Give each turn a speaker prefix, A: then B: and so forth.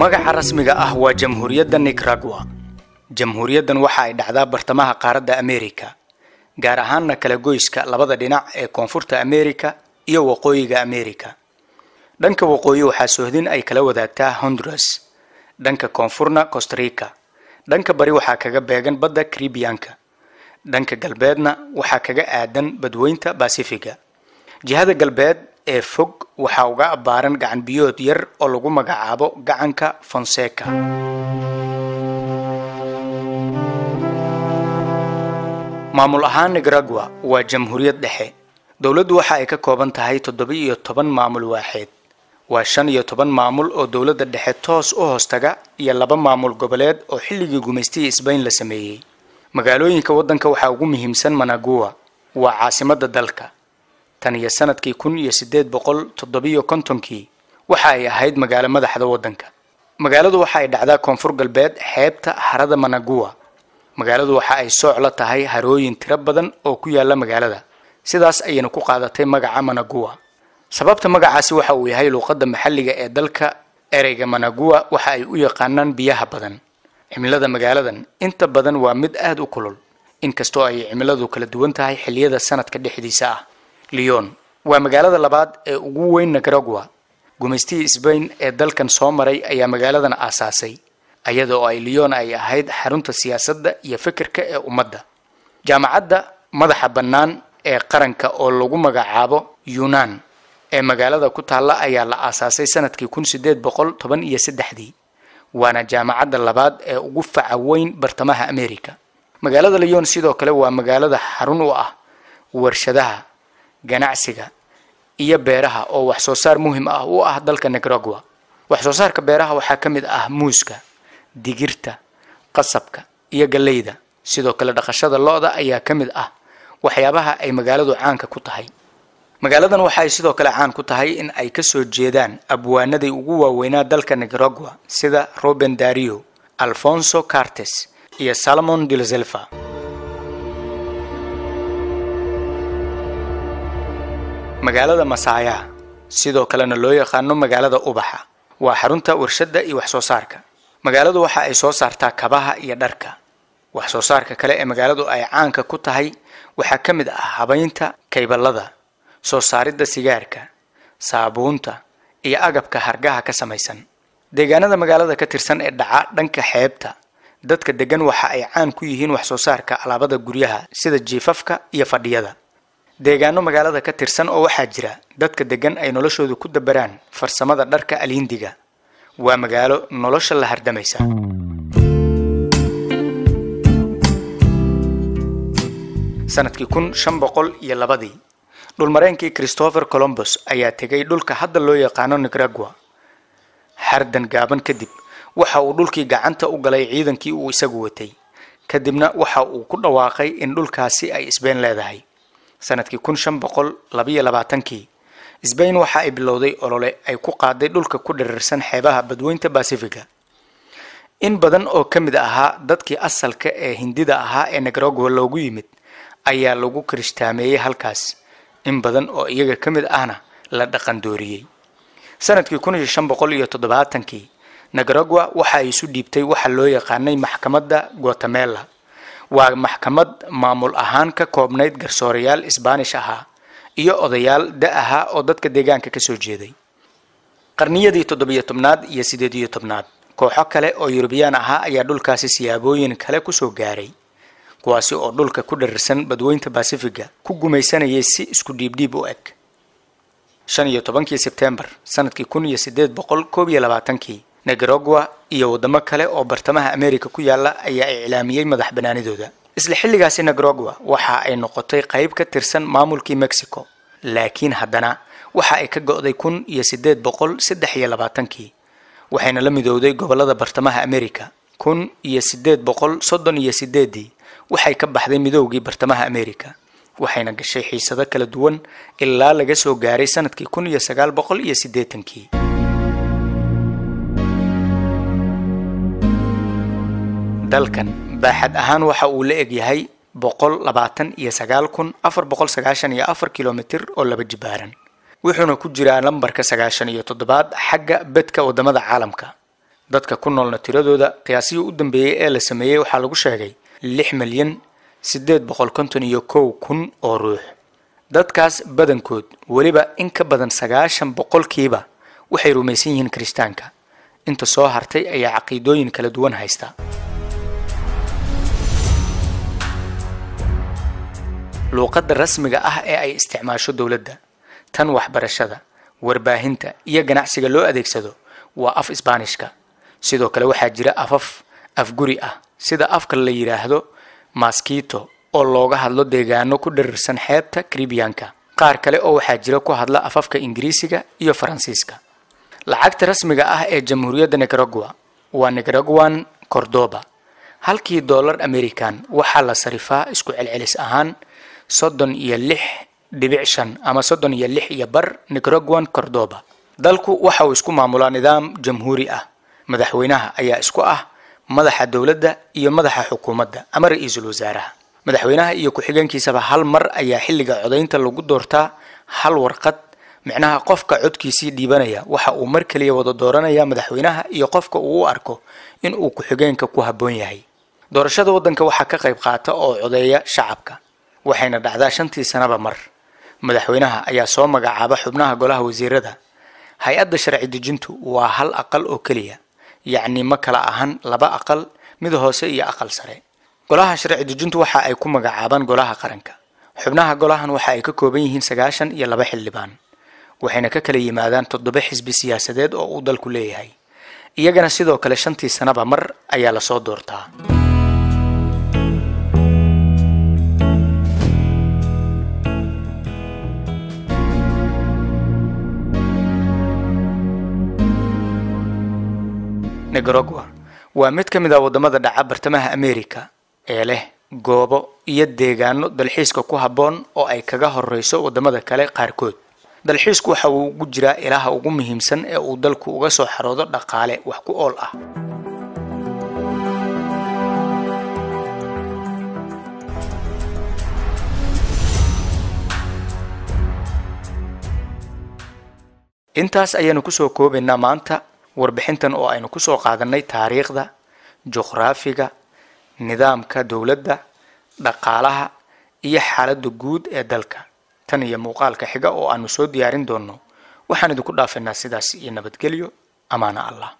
A: magaca rasmiga ah waa jamhuuriyadda nicaragua jamhuuriyaddan waxa ay dhacdaa bartamaha qaaradda america gaar ahaanna kala goyska labada dhinac ee koonfurta ameerika iyo waqooyiga america dhanka waqooyi waxaa sohdin ay kala wadaagtaa honduras dhanka koonfurna costarica dhanka bari waxaa kaga beegan badda karibiyanka dhanka galbeedna waxaa kaga aadan badweynta basifiga jihada galbeed ee fog waxaa uga abbaaran gacan biyood yar oo lagu magacaabo gacanka fonseca maamul ahaan nicaragua waa jamhuuriyad dhexe dowladdu waxa ay ka kooban tahay toddoba-iyo toban maamul waaxeed waa shan iyo toban maamul oo dowladda dhexe toos u hoostaga iyo laba maamul goboleed oo xilligii gumaystihii sbain la sameeyey magaalooyinka waddanka waxaa ugu muhiimsan managua waa caasimadda dalka tan iyo sanadkii kun iyo sideed boqol toddobiyo kontonkii waxa ay ahayd magaalo madaxda waddanka magaaladu waxa ay dhacdaa koonfur galbeed xeebta harada managua magaaladu waxa ay sooc la tahay harooyin tiro badan oo ku yaala magaalada sidaas ayayna ku qaadatay magaca managua sababta magacaasi waxa uu yahay luuqadda maxalliga ee dalka ereyga managua waxa ay u yaqaanaan biyaha badan cimilada magaaladan inta badan waa mid aada u kulul inkastoo ay cimiladu kala duwan tahay xilliyada sanadka dhexdiisa ah leon waa magaalada labaad ee ugu weyn nicaragua gumaystihii sbain ee dalkan soo maray ayaa magaaladan aasaasay ayadoo ay leon ay ahayd xarunta siyaasadda iyo fikirka ee ummadda jaamacadda madaxa bannaan ee qaranka oo lagu magacaabo yunan ee magaalada ku taalla ayaa la aasaasay sanadkii kun sideed boqol toban iyo saddexdii waana jaamacadda labaad ee ugu faca weyn bartamaha ameerika magaalada leon sidoo kale waa magaalada xarun u ah warshadaha ganacsiga iyo beeraha oo wax soo saar muhim ah u ah dalka nicaragua wax soo saarka beeraha waxaa ka mid ah muuska digirta qasabka iyo galleyda sidoo kale dhaqashada lo-da ayaa ka mid ah waxyaabaha ay magaaladu caanka ku tahay magaaladan waxaay sidoo kale caan ku tahay in ay kasoo jeedaan abwaanaday ugu waaweynaa dalka nicaragua sida roben dario alfonso cartes iyo salomon dilzelva magaalada masaaya sidoo kalena loo yaqaano magaalada ubaxa waa xarunta warshadda iyo wax soo saarka magaaladu waxa ay soo saartaa kabaha iyo dharka wax soo saarka kale ee magaaladu ay caanka ku tahay waxaa ka mid ah habaynta kayballada soo saaridda sigaarka saabuunta iyo agabka hargaha ka samaysan deegaanada magaalada ka tirsan ee dhaca dhanka xeebta dadka deggan waxa ay caan ku yihiin wax soo saarka alaabada guryaha sida jiifafka iyo fadhiyada deegaano magaalada ka tirsan oo waxaa jira dadka deggan ay noloshooda ku dabaraan farsamada dharka aliindiga waa magaalo nolosha la hardamaysa sanadkii kun shan boqol iyo labadii dhulmareenkii christopher colombos ayaa tegay dhulka hadda loo yaqaano nicaragua xardan gaaban kadib waxa uu dhulkii gacanta u galay ciidankii uu isagu watay kadibna waxa uu ku dhawaaqay in dhulkaasi ay isbeen leedahay sanadkii kun shan boqol labaiyo labaatankii sbain waxa ay bilowday olole ay ku qaaday dhulka ku dhirirsan xeebaha badweynta basifiga in badan oo ka mid ahaa dadkii asalka ee hindida ahaa ee nagrogwa loogu yimid ayaa lagu kirishtaameyey halkaas in badan oo iyaga ka mid ahna la dhaqan dooriyey sanadkii kun iyo shan boqol iyo toddobaatankii nagrogwa waxa ay isu dhiibtay waxa loo yaqaanay maxkamadda guatemela waa maxkamad maamul ahaan ka koobnayd garsoorayaal isbaanish ahaa iyo odayaal da ahaa oo dadka deegaanka kasoo jeeday qarniyadii toddobiyo tobnaad iyo siddeediyo tobnaad kooxo kale oo yurubiyaan ahaa ayaa dhulkaasi siyaabooyin kale kusoo gaaray kuwaasi oo dhulka ku dharirsan badweynta basifiga ku gumaysanayay si isku dhiibdhiib u eg shan iyo tobankii sebteembar sanadkii kun iyo siddeed boqol koob iyo labaatankii negarogwa iyo waddamo kale oo bartamaha ameerika ku yaala ayaa iclaamiyey madax banaanidooda isla xilligaasi negarogwa waxa ay noqotay qayb ka tirsan maamulkii mexico laakiin haddana waxa ay ka go'day kun iyo siddeed boqol saddex iyo labaatankii waxayna la midowday gobollada bartamaha ameerika kun iyo siddeed boqol soddon iyo siddeeddii waxay ka baxday midoogii bartamaha ameerika waxayna gashay xiisado kala duwan ilaa laga soo gaaray sanadkii kun iyo sagaal boqol iyo siddeetankii dalkan baaxad ahaan waxa uu la egyahay boqol labaatan iyo sagaal kun afar boqol sagaashan iyo afar kilomitir oo laba jibaaran wuxuuna ku jiraa lambarka sagaashan iyo toddobaad xagga bedka waddamada caalamka dadka ku noolna tiradooda qiyaasihii u dambeeyey ee la sameeyey waxaa lagu sheegay lix milyan siddeed boqol konton iyo kow kun oo ruux dadkaas badankood weliba in ka badan sagaashan boqolkiiba waxay rumaysan yihiin kiristaanka inta soo hartay ayaa caqiidooyin kala duwan haysta luuqadda rasmiga ah ee ay isticmaasho dowladda tan waxbarashada warbaahinta iyo ganacsiga loo adeegsado waa af isbaanishka sidoo kale waxaa jira afaf afguri ah sida afka la yidhaahdo maskito oo looga hadlo deegaano ku dhirirsan xeebta karibiyaanka qaar kale oo waxaa jira ku hadla afafka ingiriisiga iyo faransiiska lacagta rasmiga ah ee jamhuuriyadda nicaragua waa nicaraguan cordoba halkii dollar american waxaa la sarifaa isku celcelis ahaan soddon iyo lix dhibic shan ama soddon iyo lix iyo bar nicaraguan cordoba dalku waxa uu isku maamulaa nidaam jamhuuri ah madaxweynaha ayaa isku ah madaxa dowladda iyo madaxa xukuumadda ama ra-iisul wasaaraha madaxweynaha iyo ku-xigeenkiisaba hal mar ayaa xilliga codaynta lagu doortaa hal warqad micnaha qofka codkiisii dhiibanaya waxa uu mar kaliya wada dooranayaa madaxweynaha iyo qofka uu u arko in uu ku-xigeenka ku habboon yahay doorashada waddanka waxaa ka qayb qaata oo codeeya shacabka waxayna dhacdaa shantii sanaba mar madaxweynaha ayaa soo magacaaba xubnaha golaha wasiirada hay-adda sharci dejintu waa hal aqal oo keliya yacnii ma kala ahan laba aqal mid hoose iyo aqal sare golaha sharci dejintu waxa ay ku magacaabaan golaha qaranka xubnaha golahan waxa ay ka kooban yihiin sagaashan iyo laba xildhibaan waxayna ka kala yimaadaan toddoba xisbi siyaasadeed oo uu dalku leeyahay iyagana sidoo kale shantii sanaba mar ayaa lasoo doortaa nicaragua waa mid ka mid ah wadamada dhaca bartamaha ameerika ee leh goobo iyo deegaano dalxiiska ku habboon oo ay kaga horeyso wadamada kale qaarkood dalxiisku waxa uu ugu jiraa ilaaha ugu muhiimsan ee uu dalku uga soo xaroodo dhaqaale wax ku ool ah intaas ayaanu kusoo koobaynaa maanta warbixintan oo aynu kusoo qaadanay taariikhda juqraafiga nidaamka dowladda dhaqaalaha iyo xaaladda guud ee dalka tan iyo muuqaalka xiga oo aanu soo diyaarin doonno waxaan idinku dhaafaynaa sidaas iyo nabadgelyo amaana allah